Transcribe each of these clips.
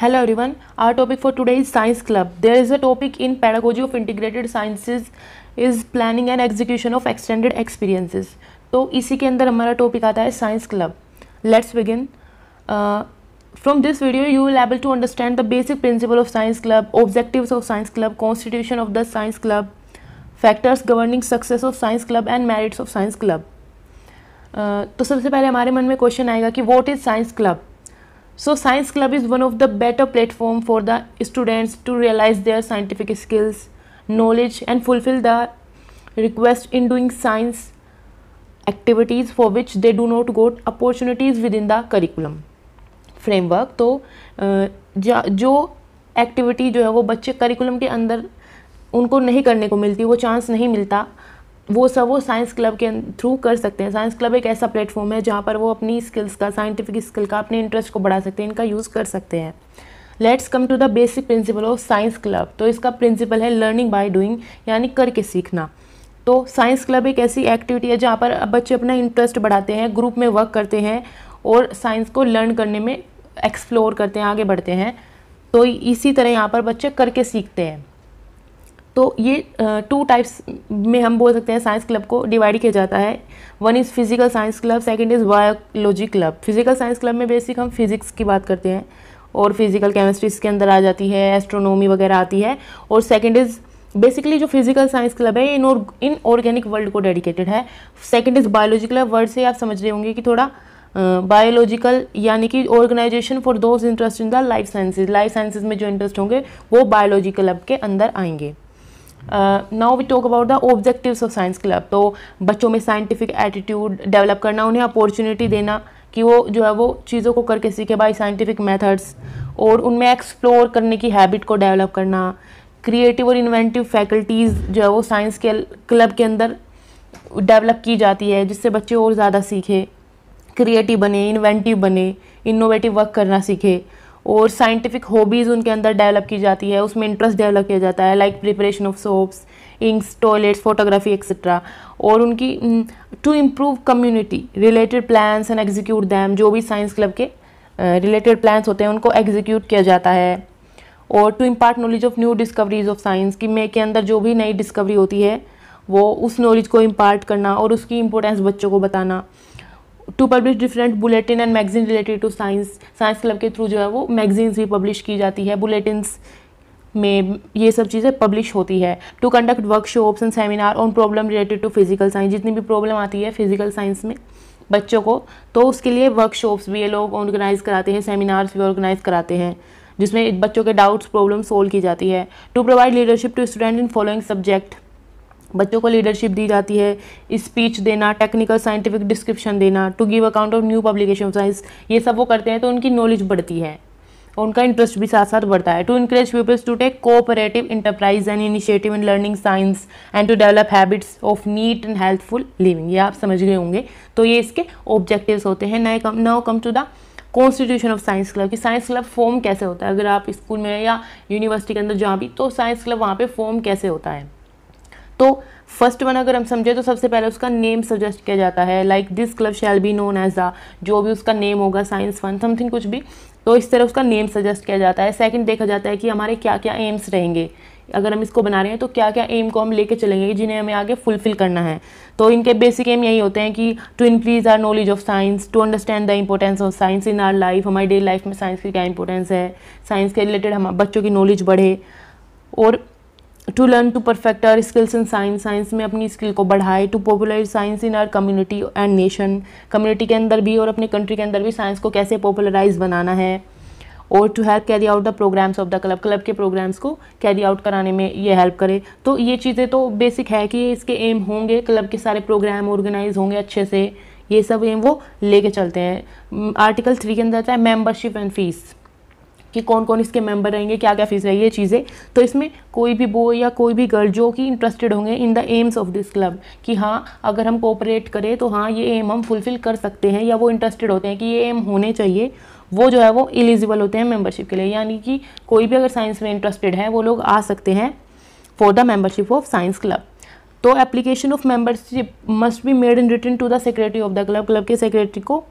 hello everyone our topic for today is science club there is a topic in pedagogy of integrated sciences is planning and execution of extended experiences तो इसी के अंदर हमारा topic आता है science club let's begin from this video you will able to understand the basic principle of science club objectives of science club constitution of the science club factors governing success of science club and merits of science club तो सबसे पहले हमारे मन में question आएगा कि what is science club so science club is one of the better platform for the students to realise their scientific skills knowledge and fulfil the request in doing science activities for which they do not got opportunities with in the curriculum framework तो जो activity जो है वो बच्चे curriculum के अंदर उनको नहीं करने को मिलती वो चांस नहीं मिलता वो सब वो साइंस क्लब के थ्रू कर सकते हैं साइंस क्लब एक ऐसा प्लेटफॉर्म है जहाँ पर वो अपनी स्किल्स का साइंटिफिक स्किल का अपने इंटरेस्ट को बढ़ा सकते हैं इनका यूज़ कर सकते हैं let's come to the basic principle of science club तो इसका प्रिंसिपल है लर्निंग बाय डूइंग यानी करके सीखना तो साइंस क्लब एक ऐसी एक्टिविटी है जहाँ पर बच्चे अपना इंटरेस्ट बढ़ाते हैं ग्रुप में वर्क करते हैं और साइंस को लर्न करने में एक्सप्लोर करते हैं आगे बढ़ते हैं तो इसी तरह यहाँ पर बच्चे करके सीखते हैं तो ये टू टाइप्स में हम बोल सकते हैं साइंस क्लब को डिवाइड किया जाता है one is physical science club second is biology club physical science club में बेसिक हम फिजिक्स की बात करते हैं और फिजिकल केमिस्ट्री इसके अंदर आ जाती है एस्ट्रोनॉमी वगैरह आती है और सेकेंड इज़ बेसिकली जो फिजिकल साइंस क्लब है इन और इन ऑर्गेनिक वर्ल्ड को डेडिकेटेड है second is biology club word से आप समझ रहे होंगे कि थोड़ा बायोलॉजिकल यानी कि organisation for those interest in the life sciences life sciences में जो इंटरेस्ट होंगे वो बायोलॉजी क्लब के अंदर आएंगे now we talk about the objectives of science club तो बच्चों में साइंटिफिक एटीट्यूड डेवलप करना उन्हें अपॉर्चुनिटी देना कि वो जो है वो चीज़ों को करके सीखे बाई साइंटिफिक मेथड्स और उनमें एक्सप्लोर करने की हैबिट को डेवलप करना क्रिएटिव और इन्वेंटिव फैकल्टीज़ जो है वो साइंस के क्लब के अंदर डेवलप की जाती है जिससे बच्चे और ज़्यादा सीखे क्रिएटिव बने इन्वेंटिव बने इनोवेटिव वर्क करना सीखे और साइंटिफिक हॉबीज़ उनके अंदर डेवलप की जाती है उसमें इंटरेस्ट डेवलप किया जाता है like preparation of soaps inks toilets photography etcetera और उनकी to improve community related plans and execute them जो भी साइंस क्लब के रिलेटेड uh, प्लान्स होते हैं उनको एग्जीक्यूट किया जाता है और to impart knowledge of new discoveries of science कि मे के अंदर जो भी नई डिस्कवरी होती है वो उस नॉलेज को इम्पार्ट करना और उसकी इम्पोर्टेंस बच्चों को बताना to publish different bulletin and magazine related to science science club के थ्रू जो है वो मैगजीन्स भी पब्लिश की जाती है बुलेटिन में ये सब चीज़ें पब्लिश होती है to conduct workshops and seminar on problem related to physical science जितनी भी प्रॉब्लम आती है फिजिकल साइंस में बच्चों को तो उसके लिए वर्कशॉप्स भी ये लोग ऑर्गेनाइज़ कराते हैं सेमिनार्स भी ऑर्गेनाइज़ कराते हैं जिसमें बच्चों के डाउट्स प्रॉब्लम सोल्व की जाती है to provide leadership to student in following subject बच्चों को लीडरशिप दी जाती है स्पीच देना टेक्निकल साइंटिफिक डिस्क्रिप्शन देना to give account of new publication science ये सब वो करते हैं तो उनकी नॉलेज बढ़ती है और उनका इंटरेस्ट भी साथ साथ बढ़ता है to encourage peoples to take cooperative enterprise and initiative in learning science and to develop habits of neat and healthful living ये आप समझ गए होंगे तो ये इसके ऑब्जेक्टिव्स होते हैं नए come now come to the constitution of science club कि साइंस क्लब फॉर्म कैसे होता है अगर आप स्कूल में या यूनिवर्सिटी के अंदर जहाँ भी तो साइंस क्लब वहाँ पर फॉर्म कैसे होता है तो फर्स्ट वन अगर हम समझे तो सबसे पहले उसका नेम सजेस्ट किया जाता है like this club shall be known as the जो भी उसका नेम होगा साइंस वन समथिंग कुछ भी तो इस तरह उसका नेम सजेस्ट किया जाता है सेकंड देखा जाता है कि हमारे क्या क्या एम्स रहेंगे अगर हम इसको बना रहे हैं तो क्या क्या एम को हम लेके चलेंगे जिन्हें हमें आगे फुलफिल करना है तो इनके बेसिक एम यही होते हैं कि to increase our knowledge of science to understand the importance of science in our life हमारी डेली लाइफ में साइंस की क्या इंपॉर्टेंस है साइंस के रिलेटेड हम बच्चों की नॉलेज बढ़े और to learn to perfect our skills in science science में अपनी स्किल को बढ़ाए to popular science in our community and nation community के अंदर भी और अपने कंट्री के अंदर भी साइंस को कैसे पॉपुलराइज बनाना है और to help carry out the programmes of the club club के प्रोग्राम्स को कैरी आउट कराने में ये हेल्प करे तो ये चीज़ें तो बेसिक है कि इसके एम होंगे क्लब के सारे प्रोग्राम ऑर्गेनाइज होंगे अच्छे से ये सब एम वो लेके चलते हैं आर्टिकल hmm, थ्री के अंदर आता है मेम्बरशिप एंड फीस कि कौन कौन इसके मेंबर रहेंगे क्या क्या फीस रहेगी ये चीज़ें तो इसमें कोई भी बॉय या कोई भी गर्ल जो कि इंटरेस्टेड होंगे in the aims of this club कि हाँ अगर हम कोऑपरेट करें तो हाँ ये एम हम फुलफ़िल कर सकते हैं या वो इंटरेस्टेड होते हैं कि ये एम होने चाहिए वो जो है वो एलिजिबल होते हैं मेम्बरशिप के लिए यानी कि कोई भी अगर साइंस में इंटरेस्टेड है वो लोग आ सकते हैं for the membership of science club तो application of membership must be made in return to the secretary of the club club के सेक्रेटरी को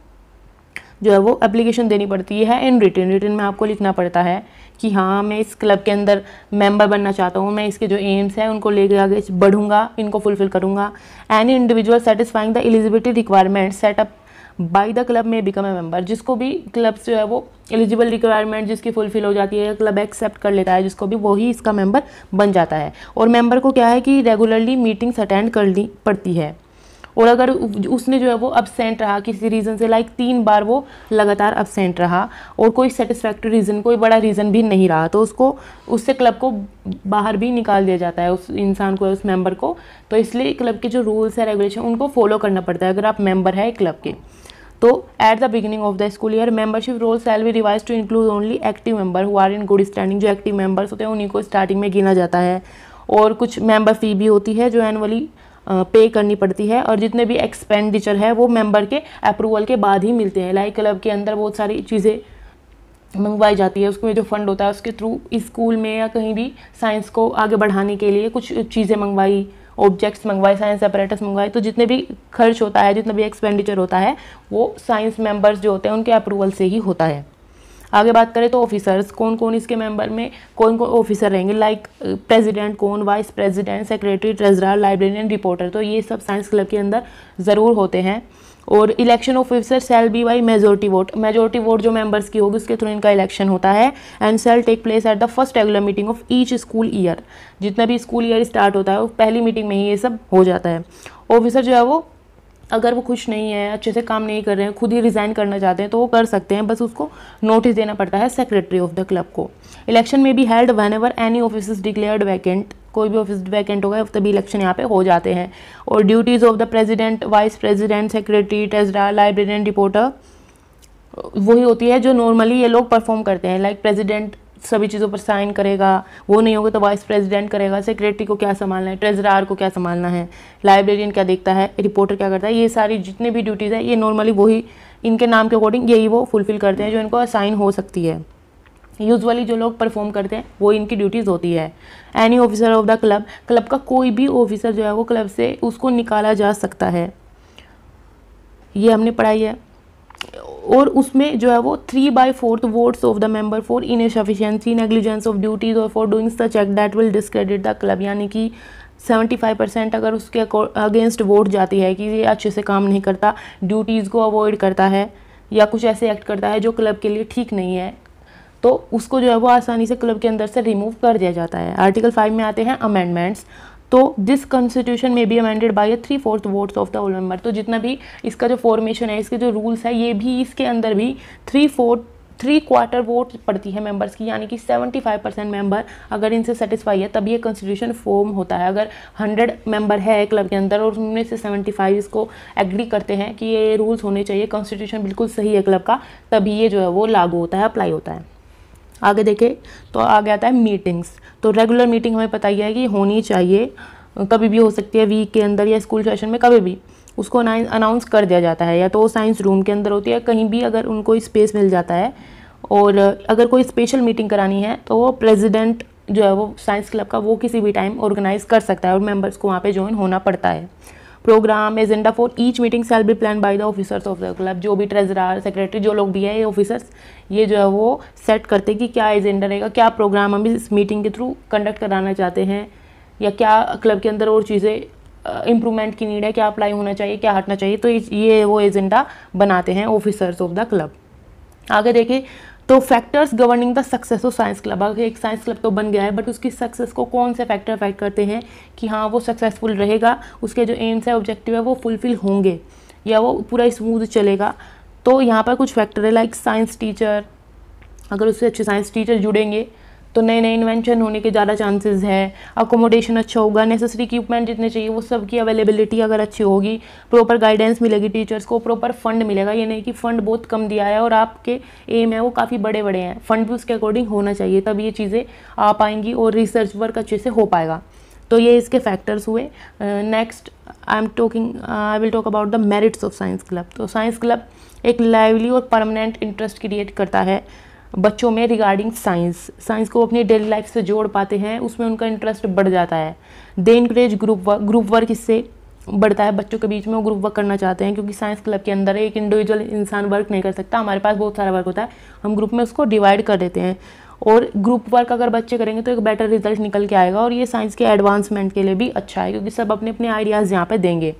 जो है वो एप्लीकेशन देनी पड़ती है इन रिटर्न रिटर्न में आपको लिखना पड़ता है कि हाँ मैं इस क्लब के अंदर मेंबर बनना चाहता हूँ मैं इसके जो एम्स हैं उनको लेकर आगे बढ़ूँगा इनको फुलफिल करूँगा any individual satisfying the eligibility requirement set up by the club में बिकम ए मेंबर जिसको भी क्लब जो है वो एलिजिबल रिक्वायरमेंट जिसकी फुलफिल हो जाती है क्लब एक्सेप्ट कर लेता है जिसको भी वही इसका मेंबर बन जाता है और मेंबर को क्या है कि रेगुलरली मीटिंग्स अटेंड करनी पड़ती है और अगर उसने जो है वो अबसेंट रहा किसी रीज़न से लाइक तीन बार वो लगातार अबसेंट रहा और कोई सेटिस्फैक्ट्री रीज़न कोई बड़ा रीज़न भी नहीं रहा तो उसको उससे क्लब को बाहर भी निकाल दिया जाता है उस इंसान को उस मेंबर को तो इसलिए क्लब के जो रूल्स है रेगुलेशन उनको फॉलो करना पड़ता है अगर आप मेंबर है क्लब के तो at the beginning of the school year membership roll shall be revise to include only active member who are in good standing जो एक्टिव मेंबर्स होते हैं उन्हीं को स्टार्टिंग में गिना जाता है और कुछ मेंबर फ़ी भी होती है जो एनुअली पे करनी पड़ती है और जितने भी एक्सपेंडिचर है वो मेंबर के अप्रूवल के बाद ही मिलते हैं लाइक क्लब के अंदर बहुत सारी चीज़ें मंगवाई जाती है उसमें जो फंड होता है उसके थ्रू स्कूल में या कहीं भी साइंस को आगे बढ़ाने के लिए कुछ चीज़ें मंगवाई ऑब्जेक्ट्स मंगवाए साइंस अपरेटस मंगवाए तो जितने भी खर्च होता है जितना भी एक्सपेंडिचर होता है वो साइंस मेंबर्स जो होते हैं उनके अप्रूवल से ही होता है आगे बात करें तो ऑफिसर्स कौन कौन इसके मेंबर में कौन कौन ऑफिसर रहेंगे लाइक प्रेसिडेंट uh, कौन vice president secretary treasurer librarian reporter तो ये सब साइंस क्लब के अंदर ज़रूर होते हैं और election officer shall be by majority vote majority vote जो मेंबर्स की होगी उसके थ्रू इनका इलेक्शन होता है and shall take place at the first regular meeting of each school year जितना भी स्कूल ईयर स्टार्ट होता है वो पहली मीटिंग में ही ये सब हो जाता है ऑफिसर जो है वो अगर वो खुश नहीं है अच्छे से काम नहीं कर रहे हैं खुद ही रिज़ाइन करना चाहते हैं तो वो कर सकते हैं बस उसको नोटिस देना पड़ता है सेक्रेटरी ऑफ द क्लब को इलेक्शन में भी held whenever any office declared vacant कोई भी ऑफिस वैकेंट होगा तभी इलेक्शन यहाँ पे हो जाते हैं और duties of the president vice president secretary treasurer librarian reporter वही होती है जो नॉर्मली ये लोग परफॉर्म करते हैं लाइक प्रेजिडेंट सभी चीज़ों पर साइन करेगा वो नहीं होगा तो वाइस प्रेसिडेंट करेगा सेक्रेटरी को क्या संभालना है ट्रेजरार को क्या संभालना है लाइब्रेरियन क्या देखता है रिपोर्टर क्या करता है ये सारी जितने भी ड्यूटीज़ है ये नॉर्मली वही इनके नाम के अकॉर्डिंग यही वो फुलफिल करते हैं जो इनको असाइन हो सकती है यूजुअली जो लोग परफॉर्म करते हैं वो इनकी ड्यूटीज़ होती है any officer of the club club का कोई भी ऑफिसर जो है वो क्लब से उसको निकाला जा सकता है ये हमने पढ़ाई है और उसमें जो है वो three by fourth votes of the member for inefficiency negligence of duties और for doings the check that will discredit the club यानी कि 75 परसेंट अगर उसके अगेंस्ट वोट जाती है कि ये अच्छे से काम नहीं करता ड्यूटीज़ को अवॉइड करता है या कुछ ऐसे एक्ट करता है जो क्लब के लिए ठीक नहीं है तो उसको जो है वो आसानी से क्लब के अंदर से रिमूव कर दिया जाता है आर्टिकल फाइव में आते हैं अमेंडमेंट्स तो दिस कॉन्स्टिट्यूशन में be amended by three fourth votes of the all member तो जितना भी इसका जो फॉर्मेशन है इसके जो रूल्स है ये भी इसके अंदर भी three fourth three quarter vote पड़ती है मेंबर्स की यानी कि 75 परसेंट मेंबर अगर इनसे सेटिस्फाई है तब ये कॉन्स्टिट्यूशन फॉर्म होता है अगर 100 मेंबर है क्लब के अंदर और उनमें से 75 इसको एग्री करते हैं कि ये रूल्स होने चाहिए कॉन्स्टिट्यूशन बिल्कुल सही है क्लब का तभी ये जो है वो लागू होता है अप्लाई होता है आगे देखें तो आगे आता है मीटिंग्स तो रेगुलर मीटिंग हमें पता ही है कि होनी चाहिए कभी भी हो सकती है वीक के अंदर या स्कूल सेशन में कभी भी उसको अनाउंस कर दिया जाता है या तो साइंस रूम के अंदर होती है कहीं भी अगर उनको स्पेस मिल जाता है और अगर कोई स्पेशल मीटिंग करानी है तो वो प्रेजिडेंट जो है वो साइंस क्लब का वो किसी भी टाइम ऑर्गेनाइज़ कर सकता है और मेम्बर्स को वहाँ पर ज्वाइन होना पड़ता है programme agenda for each meeting shall be plan by the officers of the club जो भी ट्रेजरार सेक्रेटरी जो लोग भी हैं ये ऑफिसर्स ये जो है वो सेट करते कि क्या एजेंडा रहेगा क्या प्रोग्राम हम इस मीटिंग के थ्रू कंडक्ट कराना चाहते हैं या क्या क्लब के अंदर और चीज़ें इम्प्रूवमेंट की नीड है क्या अप्लाई होना चाहिए क्या हटना चाहिए तो ये वो एजेंडा बनाते हैं ऑफिसर्स ऑफ द क्लब आगे देखिए तो factors governing the success of science club अगर एक साइंस क्लब तो बन गया है बट उसकी सक्सेस को कौन से फैक्टर अफेक्ट करते हैं कि हाँ वो सक्सेसफुल रहेगा उसके जो एम्स है ऑब्जेक्टिव है वो फुलफिल होंगे या वो पूरा स्मूथ चलेगा तो यहाँ पर कुछ फैक्टर है लाइक साइंस टीचर अगर उससे अच्छे साइंस टीचर जुड़ेंगे तो नए नए इन्वेंशन होने के ज़्यादा चांसेस हैं अकोमोडेशन अच्छा होगा नेसेसरी इक्विपमेंट जितने चाहिए वो सब की अवेलेबिलिटी अगर अच्छी होगी प्रॉपर गाइडेंस मिलेगी टीचर्स को प्रॉपर फंड मिलेगा ये नहीं कि फ़ंड बहुत कम दिया है और आपके एम है वो काफ़ी बड़े बड़े हैं फंड भी उसके अकॉर्डिंग होना चाहिए तब ये चीज़ें आ पाएंगी और रिसर्च वर्क अच्छे से हो पाएगा तो ये इसके फैक्टर्स हुए next I am talking I will talk about the merits of science club तो साइंस क्लब एक लाइवली और परमानेंट इंटरेस्ट क्रिएट करता है बच्चों में रिगार्डिंग साइंस साइंस को अपनी डेली लाइफ से जोड़ पाते हैं उसमें उनका इंटरेस्ट बढ़ जाता है they increase group work group work इससे बढ़ता है बच्चों के बीच में वो ग्रुप वर्क करना चाहते हैं क्योंकि साइंस क्लब के अंदर एक इंडिविजुअल इंसान वर्क नहीं कर सकता हमारे पास बहुत सारा वर्क होता है हम ग्रुप में उसको डिवाइड कर देते हैं और ग्रुप वर्क अगर बच्चे करेंगे तो एक बेटर रिजल्ट निकल के आएगा और ये साइंस के एडवांसमेंट के लिए भी अच्छा है क्योंकि सब अपने अपने आइडियाज़ यहाँ पर देंगे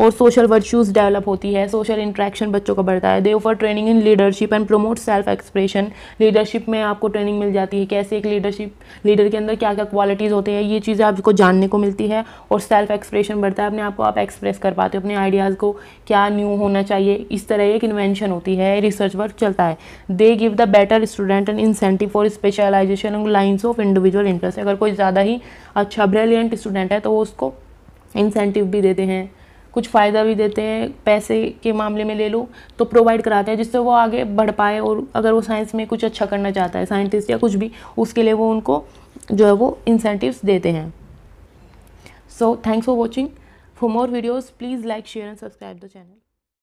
और सोशल वर्च्यूज़ डेवलप होती है सोशल इंट्रैक्शन बच्चों का बढ़ता है they offer training in leadership and promote self expression leadership में आपको ट्रेनिंग मिल जाती है कैसे एक लीडरशिप लीडर के अंदर क्या क्या क्वालिटीज़ होते हैं ये चीज़ें आपको जानने को मिलती है और सेल्फ एक्सप्रेशन बढ़ता है अपने आप को आप एक्सप्रेस कर पाते हो अपने आइडियाज़ को क्या न्यू होना चाहिए इस तरह एक इन्वेंशन होती है रिसर्च वर्क चलता है they give the better student and incentive for specialisation lines of individual interest अगर कोई ज़्यादा ही अच्छा ब्रिलियंट स्टूडेंट है तो वो उसको इंसेंटिव भी देते हैं कुछ फ़ायदा भी देते हैं पैसे के मामले में ले लो तो प्रोवाइड कराते हैं जिससे वो आगे बढ़ पाए और अगर वो साइंस में कुछ अच्छा करना चाहता है साइंटिस्ट या कुछ भी उसके लिए वो उनको जो है वो इंसेंटिव्स देते हैं so thanks for watching for more videos please like share and subscribe the channel